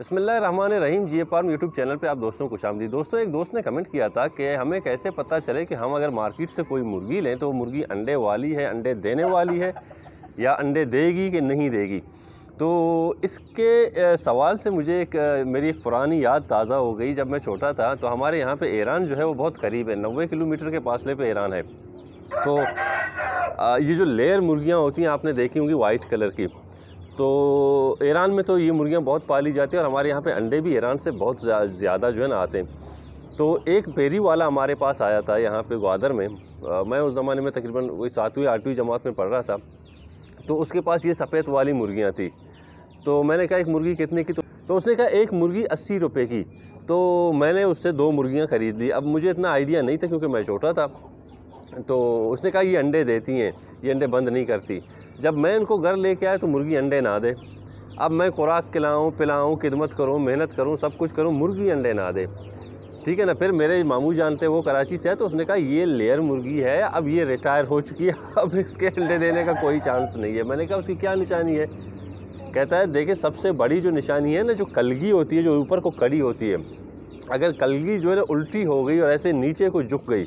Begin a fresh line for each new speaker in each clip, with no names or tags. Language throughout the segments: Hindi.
बसमिल्ल जी ए फार्म यूट्यूब चैनल पे आप दोस्तों को शाम दी दोस्तों एक दोस्त ने कमेंट किया था कि हमें कैसे पता चले कि हम अगर मार्केट से कोई मुर्गी लें तो वो मुर्गी अंडे वाली है अंडे देने वाली है या अंडे देगी कि नहीं देगी तो इसके सवाल से मुझे एक मेरी एक पुरानी याद ताज़ा हो गई जब मैं छोटा था तो हमारे यहाँ पर ईरान जो है वो बहुत करीब है नबे किलोमीटर के फासले पर ईरान है तो ये जो लेयर मुर्गियाँ होती हैं आपने देखी होंगी वाइट कलर की तो ईरान में तो ये मुर्गियाँ बहुत पाली जाती हैं और हमारे यहाँ पे अंडे भी ईरान से बहुत ज़्यादा जो है ना आते हैं तो एक बेरी वाला हमारे पास आया था यहाँ पे ग्वादर में आ, मैं उस ज़माने में तकरीबन वही सातवीं आठवीं जमात में पढ़ रहा था तो उसके पास ये सफ़ेद वाली मुर्गियाँ थी तो मैंने कहा एक मुर्गी कितने की तो, तो उसने कहा एक मुर्गी अस्सी रुपये की तो मैंने उससे दो मुर्गियाँ ख़रीद ली अब मुझे इतना आइडिया नहीं था क्योंकि मैं छोटा था तो उसने कहा ये अंडे देती हैं ये अंडे बंद नहीं करती जब मैं इनको घर लेके आया तो मुर्गी अंडे ना दे अब मैं खुराक खिलाऊँ पिलाऊँ खिदमत करूँ मेहनत करूँ सब कुछ करूँ मुर्गी अंडे ना दे ठीक है ना फिर मेरे मामू जानते हैं वो कराची से है तो उसने कहा ये लेयर मुर्गी है अब ये रिटायर हो चुकी है अब इसके अंडे देने का कोई चांस नहीं है मैंने कहा उसकी क्या निशानी है कहता है देखिए सबसे बड़ी जो निशानी है ना जो कलगी होती है जो ऊपर को कड़ी होती है अगर कलगी जो है ना उल्टी हो गई और ऐसे नीचे को झुक गई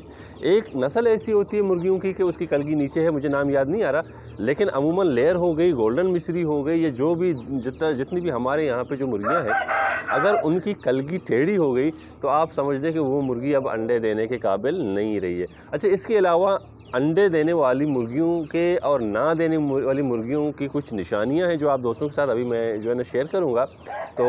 एक नस्ल ऐसी होती है मुर्गियों की कि उसकी कलगी नीचे है मुझे नाम याद नहीं आ रहा लेकिन अमूमन लेयर हो गई गोल्डन मिश्री हो गई या जो भी जितना जितनी भी हमारे यहाँ पे जो मुर्गियाँ हैं अगर उनकी कलगी टेढ़ी हो गई तो आप समझ दें कि वो मुर्गी अब अंडे देने के काबिल नहीं रही है अच्छा इसके अलावा अंडे देने वाली मुर्गियों के और ना देने वाली मुर्गियों की कुछ निशानियां हैं जो आप दोस्तों के साथ अभी मैं जो है ना शेयर करूंगा तो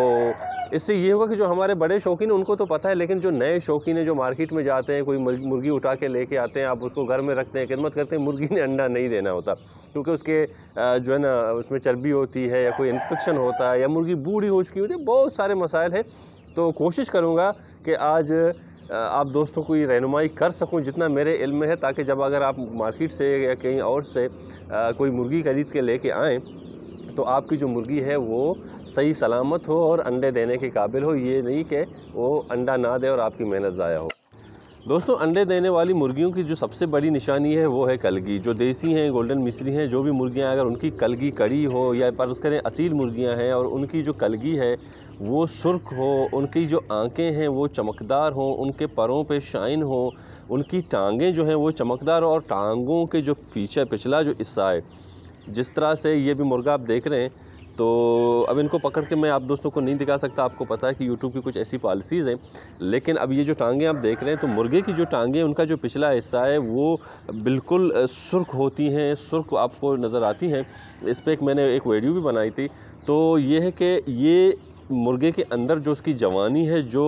इससे ये होगा कि जो हमारे बड़े शौकीन हैं उनको तो पता है लेकिन जो नए शौकीन हैं जो मार्केट में जाते हैं कोई मुर्गी उठा के लेके आते हैं आप उसको घर में रखते हैं खिदमत करते हैं मुर्गी ने अंडा नहीं देना होता क्योंकि उसके जो है ना उसमें चर्बी होती है या कोई इन्फेक्शन होता है या मुर्गी बूढ़ी हो चुकी होती तो है बहुत सारे मसाइल हैं तो कोशिश करूँगा कि आज आप दोस्तों को ये रहनुमाई कर सकूँ जितना मेरे इल्म में है ताकि जब अगर आप मार्केट से या कहीं और से कोई मुर्गी ख़रीद के लेके आएँ तो आपकी जो मुर्गी है वो सही सलामत हो और अंडे देने के काबिल हो ये नहीं कि वो अंडा ना दे और आपकी मेहनत ज़ाया हो दोस्तों अंडे देने वाली मुर्गियों की जो सबसे बड़ी निशानी है वो है कलगी जो देसी हैं गोल्डन मिश्री हैं जो भी मुर्गियां अगर उनकी कलगी कड़ी हो या परस करें असील मुर्गियां हैं और उनकी जो कलगी है वो सुर्ख हो उनकी जो आंखें हैं वो चमकदार हों उनके परों पे शाइन हो उनकी टांगें जो हैं वो चमकदार हो और टांगों के जो पीछे पिछला जो हिस्सा है जिस तरह से ये भी मुर्गा आप देख रहे हैं तो अब इनको पकड़ के मैं आप दोस्तों को नहीं दिखा सकता आपको पता है कि यूट्यूब की कुछ ऐसी पॉलिसीज़ हैं लेकिन अब ये जो टांगें आप देख रहे हैं तो मुर्गे की जो टांगें उनका जो पिछला हिस्सा है वो बिल्कुल सुर्ख होती हैं सुर्ख आपको नज़र आती हैं इस पर एक मैंने एक वीडियो भी बनाई थी तो ये है कि ये मुर्गे के अंदर जो उसकी जवानी है जो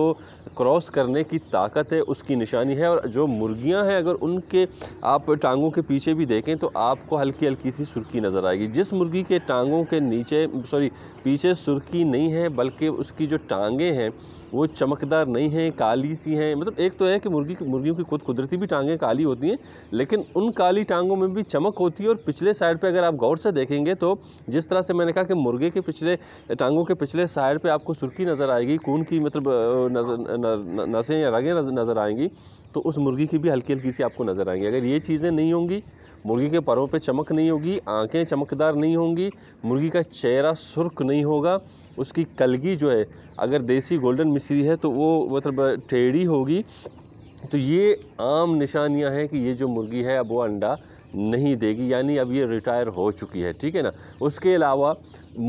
क्रॉस करने की ताकत है उसकी निशानी है और जो मुर्गियां हैं अगर उनके आप टांगों के पीछे भी देखें तो आपको हल्की हल्की सी सुर्खी नज़र आएगी जिस मुर्गी के टांगों के नीचे सॉरी पीछे सुर्खी नहीं है बल्कि उसकी जो टांगें हैं वो चमकदार नहीं हैं काली सी हैं मतलब एक तो है कि मुर्गी मुर्गियों की खुद कुदरती भी टांगें काली होती हैं लेकिन उन काली टांगों में भी चमक होती है और पिछले साइड पे अगर आप गौर से देखेंगे तो जिस तरह से मैंने कहा कि मुर्गे के पिछले टांगों के पिछले साइड पर आपको सुर्खी नज़र आएगी खून की मतलब नसें या रगें नज़र आएंगी तो उस मुर्गी की भी हल्की हल्की सी आपको नज़र आएंगी अगर ये चीज़ें नहीं होंगी मुर्गी के परों पर चमक नहीं होगी आँखें चमकदार नहीं होंगी मुर्गी का चेहरा सुर्ख नहीं होगा उसकी कलगी जो है अगर देसी गोल्डन मिश्री है तो वो मतलब टेढ़ी होगी तो ये आम निशानियां हैं कि ये जो मुर्गी है अब वो अंडा नहीं देगी यानी अब ये रिटायर हो चुकी है ठीक है ना उसके अलावा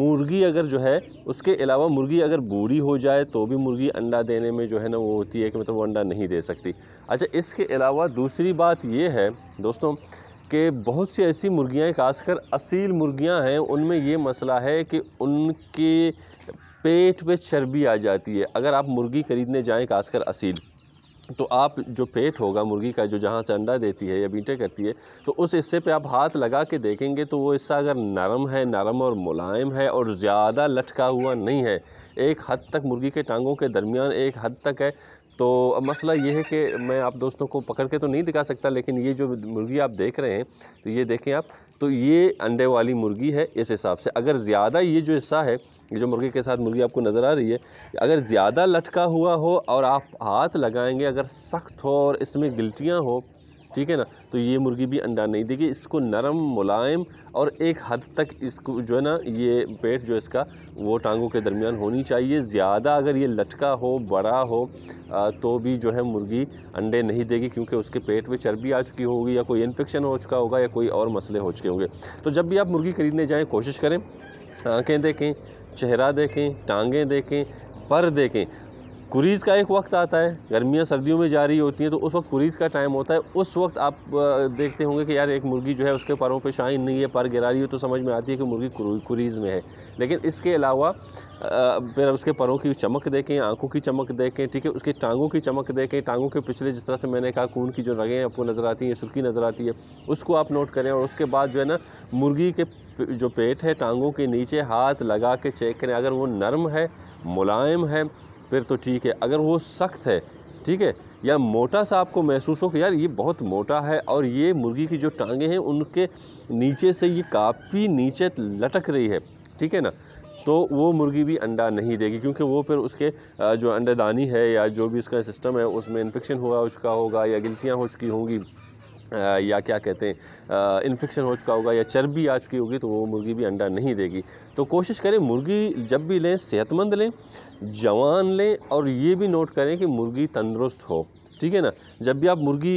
मुर्गी अगर जो है उसके अलावा मुर्गी अगर बूढ़ी हो जाए तो भी मुर्गी अंडा देने में जो है ना वो होती है कि मतलब वो अंडा नहीं दे सकती अच्छा इसके अलावा दूसरी बात ये है दोस्तों कि बहुत सी ऐसी मुर्गियाँ खासकर असील मुर्गियाँ हैं उनमें ये मसला है कि उनके पेट पे चर्बी आ जाती है अगर आप मुर्गी ख़रीदने जाएँ खासकर असील तो आप जो पेट होगा मुर्गी का जो जहाँ से अंडा देती है या बीटे करती है तो उस हिस्से पे आप हाथ लगा के देखेंगे तो वो हिस्सा अगर नरम है नरम और मुलायम है और ज़्यादा लटका हुआ नहीं है एक हद तक मुर्गी के टांगों के दरमियान एक हद तक है तो अब मसला ये है कि मैं आप दोस्तों को पकड़ के तो नहीं दिखा सकता लेकिन ये जो मुर्गी आप देख रहे हैं तो ये देखें आप तो ये अंडे वाली मुर्गी है इस हिसाब से अगर ज़्यादा ये जो हिस्सा है ये जो मुर्गी के साथ मुर्गी आपको नज़र आ रही है अगर ज़्यादा लटका हुआ हो और आप हाथ लगाएंगे अगर सख्त हो और इसमें गिल्टियाँ हो ठीक है ना तो ये मुर्गी भी अंडा नहीं देगी इसको नरम मुलायम और एक हद तक इसको जो है ना ये पेट जो इसका वो टांगों के दरमियान होनी चाहिए ज़्यादा अगर ये लटका हो बड़ा हो तो भी जो है मुर्गी अंडे नहीं देगी क्योंकि उसके पेट में चर्बी आ चुकी होगी या कोई इन्फेक्शन हो चुका होगा या कोई और मसले हो चुके होंगे तो जब भी आप मुर्गी ख़रीदने जाएँ कोशिश करें आँखें देखें चेहरा देखें टांगें देखें पर देखें कुरीज़ का एक वक्त आता है गर्मियाँ सर्दियों में जारी होती हैं तो उस वक्त कुरीज़ का टाइम होता है उस वक्त आप देखते होंगे कि यार एक मुर्गी जो है उसके परों पे शाइन नहीं है पर गिरा रही हो तो समझ में आती है कि मुर्गी कुरीज़ में है लेकिन इसके अलावा फिर उसके परों की चमक देखें आंखों की चमक देखें ठीक है उसके टांगों की चमक देखें टांगों के पिछले जिस तरह से मैंने कहा खून की जो रगें हैं आपको नज़र आती हैं सुर्खी नज़र आती है उसको आप नोट करें और उसके बाद जो है ना मुर्गी के जो पेट है टांगों के नीचे हाथ लगा के चेक करें अगर वो नरम है मुलायम है फिर तो ठीक है अगर वो सख्त है ठीक है या मोटा सा आपको महसूस हो कि यार ये बहुत मोटा है और ये मुर्गी की जो टांगे हैं उनके नीचे से ये काफ़ी नीचे लटक रही है ठीक है ना तो वो मुर्गी भी अंडा नहीं देगी क्योंकि वो फिर उसके जो अंडादानी है या जो भी इसका सिस्टम है उसमें इन्फेक्शन हुआ हो चुका होगा या गलतियाँ हो चुकी होंगी या क्या कहते हैं इन्फेक्शन हो चुका होगा या चर्बी आ चुकी होगी तो वो मुर्गी भी अंडा नहीं देगी तो कोशिश करें मुर्गी जब भी लें सेहतमंद लें जवान लें और ये भी नोट करें कि मुर्गी तंदुरुस्त हो ठीक है ना जब भी आप मुर्गी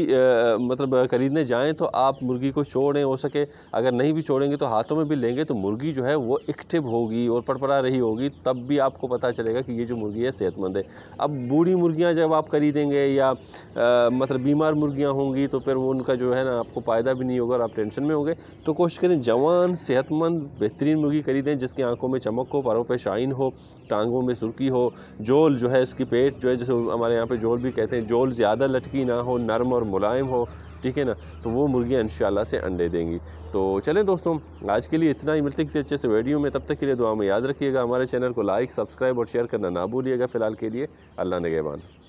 मतलब ख़रीदने जाएँ तो आप मुर्गी को छोड़ें हो सके अगर नहीं भी छोड़ेंगे तो हाथों में भी लेंगे तो मुर्गी जो है वो एक्टिव होगी और पड़पड़ा रही होगी तब भी आपको पता चलेगा कि ये जो मुर्गी है सेहतमंद है अब बूढ़ी मुर्गियाँ जब आप खरीदेंगे या मतलब बीमार मुर्गियाँ होंगी तो फिर वो उनका जो है ना आपको फ़ायदा भी नहीं होगा और आप टेंशन में होंगे तो कोशिश करें जवान सेहतमंद बेहतरीन मुर्गी खरीदें जिसकी आंखों में चमक हो पैरों पर शाइन हो टांगों में सुर्खी हो जोल जो है इसकी पेट जो है जैसे हमारे यहाँ पे जोल भी कहते हैं जोल ज़्यादा लटकी ना ना हो नरम और मुलायम हो ठीक है ना तो वो मुर्गियाँ इन से अंडे देंगी तो चलें दोस्तों आज के लिए इतना ही मिलते किसी अच्छे से वीडियो में तब तक के लिए दुआ में याद रखिएगा हमारे चैनल को लाइक सब्सक्राइब और शेयर करना ना भूलिएगा फ़िलहाल के लिए अल्लाह नगेबान